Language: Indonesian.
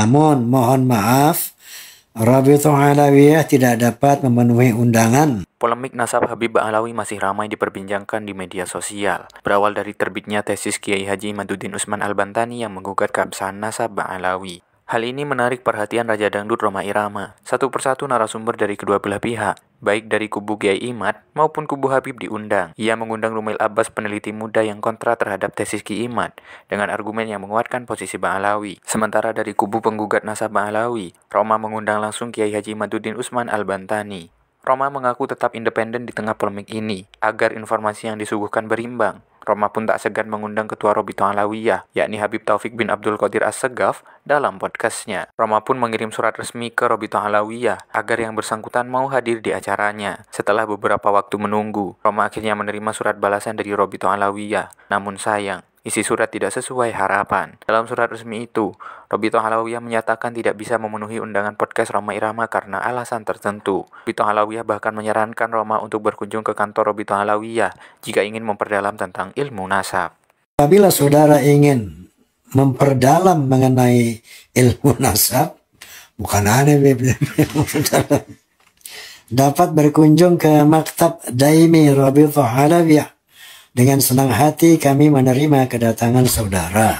Namun mohon maaf, Rabitul Alawiyah tidak dapat memenuhi undangan. Polemik nasab Habib Alawi masih ramai diperbincangkan di media sosial. Berawal dari terbitnya tesis Kiai Haji Maduddin Usman Al-Bantani yang menggugat keabsahan nasab Alawi. Hal ini menarik perhatian Raja Dangdut Roma Irama. Satu persatu narasumber dari kedua belah pihak Baik dari kubu Kiai Imat maupun kubu Habib diundang. Ia mengundang Rumail Abbas peneliti muda yang kontra terhadap tesis Ki Imat dengan argumen yang menguatkan posisi Ba'alawi. Sementara dari kubu penggugat nasab Ba'alawi, Roma mengundang langsung Kiai Haji Maduddin Usman Al-Bantani. Roma mengaku tetap independen di tengah polemik ini agar informasi yang disuguhkan berimbang. Roma pun tak segan mengundang ketua Robito Alawiyah, yakni Habib Taufik bin Abdul Qadir As-Segaf, dalam podcastnya. Roma pun mengirim surat resmi ke Robito Alawiyah agar yang bersangkutan mau hadir di acaranya. Setelah beberapa waktu menunggu, Roma akhirnya menerima surat balasan dari Robito Alawiyah. Namun sayang, Isi surat tidak sesuai harapan. Dalam surat resmi itu, Robito Halawiyah menyatakan tidak bisa memenuhi undangan podcast Roma Irama karena alasan tertentu. Robito Halawiyah bahkan menyarankan Roma untuk berkunjung ke kantor Robito Halawiyah jika ingin memperdalam tentang ilmu nasab. Apabila saudara ingin memperdalam mengenai ilmu nasab, bukan aneh, dapat berkunjung ke maktab Daimi Robito Halawiyah dengan senang hati kami menerima kedatangan saudara.